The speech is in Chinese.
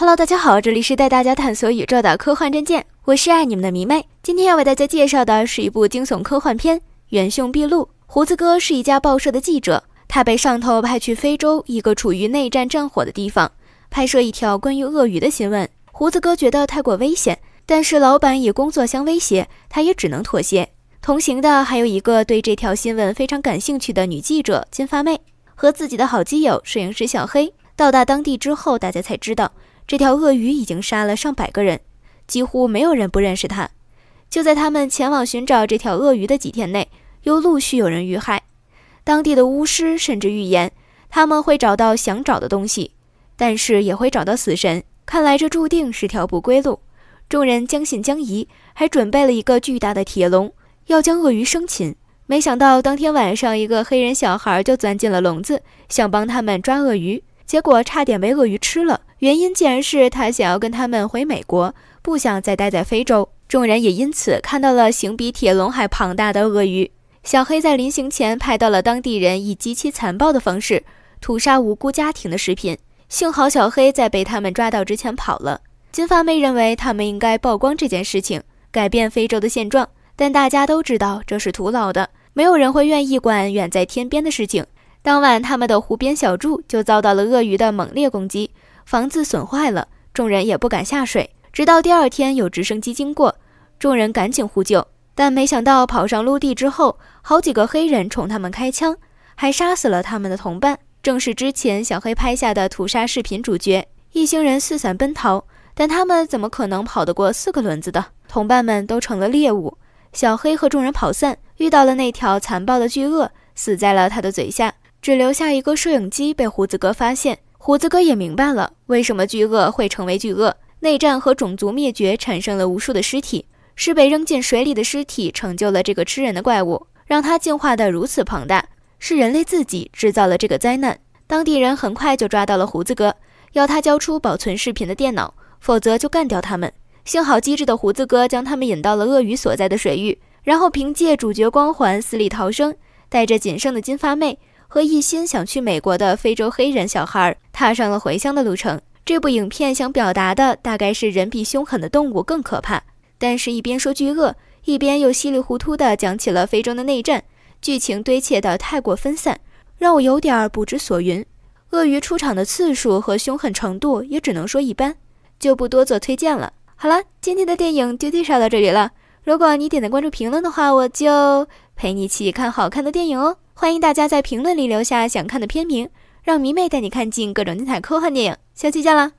Hello，大家好，这里是带大家探索宇宙的科幻战舰。我是爱你们的迷妹。今天要为大家介绍的是一部惊悚科幻片《原凶毕露》。胡子哥是一家报社的记者，他被上头派去非洲一个处于内战战火的地方拍摄一条关于鳄鱼的新闻。胡子哥觉得太过危险，但是老板以工作相威胁，他也只能妥协。同行的还有一个对这条新闻非常感兴趣的女记者金发妹和自己的好基友摄影师小黑。到达当地之后，大家才知道。这条鳄鱼已经杀了上百个人，几乎没有人不认识它。就在他们前往寻找这条鳄鱼的几天内，又陆续有人遇害。当地的巫师甚至预言他们会找到想找的东西，但是也会找到死神。看来这注定是条不归路。众人将信将疑，还准备了一个巨大的铁笼，要将鳄鱼生擒。没想到当天晚上，一个黑人小孩就钻进了笼子，想帮他们抓鳄鱼。结果差点被鳄鱼吃了，原因竟然是他想要跟他们回美国，不想再待在非洲。众人也因此看到了形比铁笼还庞大的鳄鱼。小黑在临行前拍到了当地人以极其残暴的方式屠杀无辜家庭的视频，幸好小黑在被他们抓到之前跑了。金发妹认为他们应该曝光这件事情，改变非洲的现状，但大家都知道这是徒劳的，没有人会愿意管远在天边的事情。当晚，他们的湖边小住就遭到了鳄鱼的猛烈攻击，房子损坏了，众人也不敢下水。直到第二天有直升机经过，众人赶紧呼救，但没想到跑上陆地之后，好几个黑人冲他们开枪，还杀死了他们的同伴，正是之前小黑拍下的屠杀视频主角。一行人四散奔逃，但他们怎么可能跑得过四个轮子的？同伴们都成了猎物，小黑和众人跑散，遇到了那条残暴的巨鳄，死在了他的嘴下。只留下一个摄影机被胡子哥发现，胡子哥也明白了为什么巨鳄会成为巨鳄。内战和种族灭绝产生了无数的尸体，是被扔进水里的尸体成就了这个吃人的怪物，让它进化得如此庞大。是人类自己制造了这个灾难。当地人很快就抓到了胡子哥，要他交出保存视频的电脑，否则就干掉他们。幸好机智的胡子哥将他们引到了鳄鱼所在的水域，然后凭借主角光环死里逃生，带着仅剩的金发妹。和一心想去美国的非洲黑人小孩踏上了回乡的路程。这部影片想表达的大概是人比凶狠的动物更可怕，但是，一边说巨鳄，一边又稀里糊涂地讲起了非洲的内战，剧情堆砌的太过分散，让我有点不知所云。鳄鱼出场的次数和凶狠程度也只能说一般，就不多做推荐了。好了，今天的电影就介绍到这里了。如果你点赞、关注评论的话，我就陪你一起看好看的电影哦。欢迎大家在评论里留下想看的片名，让迷妹带你看尽各种精彩科幻电影。下期见啦！